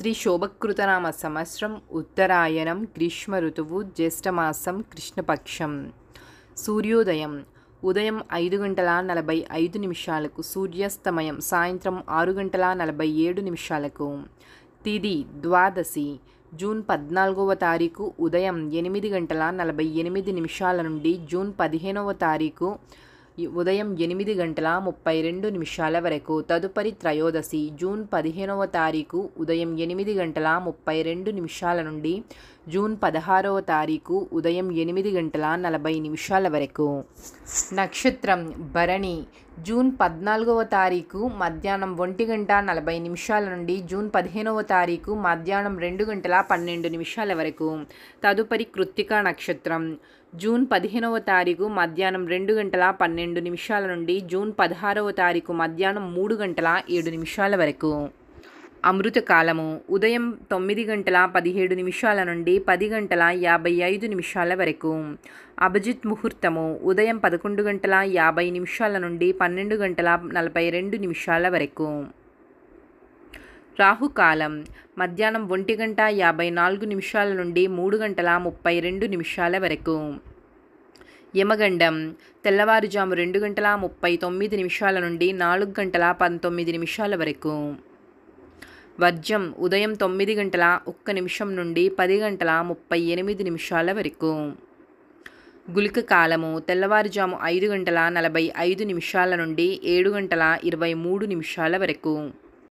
శ్రీ శోభకృతనామ సంవత్సరం ఉత్తరాయణం గ్రీష్మ ఋతువు జ్యేష్ఠమాసం కృష్ణపక్షం సూర్యోదయం ఉదయం ఐదు గంటల నలభై ఐదు నిమిషాలకు సూర్యాస్తమయం సాయంత్రం ఆరు గంటల నలభై ఏడు నిమిషాలకు తిది ద్వాదశి జూన్ పద్నాలుగవ తారీఖు ఉదయం ఎనిమిది గంటల నలభై ఎనిమిది నిమిషాల నుండి జూన్ పదిహేనవ తారీఖు ఉదయం ఎనిమిది గంటల ముప్పై రెండు నిమిషాల వరకు తదుపరి త్రయోదశి జూన్ పదిహేనవ తారీఖు ఉదయం ఎనిమిది గంటల ముప్పై రెండు నిమిషాల నుండి జూన్ పదహారవ తారీఖు ఉదయం ఎనిమిది గంటల నలభై నిమిషాల వరకు నక్షత్రం భరణి జూన్ పద్నాలుగవ తారీఖు మధ్యాహ్నం ఒంటి గంట నలభై నిమిషాల నుండి జూన్ పదిహేనవ తారీఖు మధ్యాహ్నం రెండు గంటల పన్నెండు నిమిషాల వరకు తదుపరి కృత్తికా నక్షత్రం జూన్ పదిహేనవ తారీఖు మధ్యాహ్నం రెండు గంటల పన్నెండు నిమిషాల నుండి జూన్ పదహారవ తారీఖు మధ్యాహ్నం మూడు గంటల ఏడు నిమిషాల వరకు అమృతకాలము ఉదయం తొమ్మిది గంటల పదిహేడు నిమిషాల నుండి పది గంటల యాభై ఐదు నిమిషాల వరకు అభిజిత్ ముహూర్తము ఉదయం పదకొండు గంటల యాభై నిమిషాల నుండి పన్నెండు గంటల నలభై రెండు నిమిషాల వరకు రాహుకాలం మధ్యాహ్నం ఒంటి గంట యాభై నాలుగు నిమిషాల నుండి మూడు గంటల ముప్పై రెండు నిమిషాల వరకు యమగండం తెల్లవారుజాము రెండు గంటల ముప్పై తొమ్మిది నిమిషాల నుండి నాలుగు గంటల పంతొమ్మిది నిమిషాల వరకు వర్జం ఉదయం తొమ్మిది గంటల ఒక్క నిమిషం నుండి పది గంటల ముప్పై ఎనిమిది నిమిషాల వరకు గులిక కాలము తెల్లవారుజాము ఐదు గంటల నలభై ఐదు నిమిషాల నుండి ఏడు గంటల ఇరవై మూడు నిమిషాల వరకు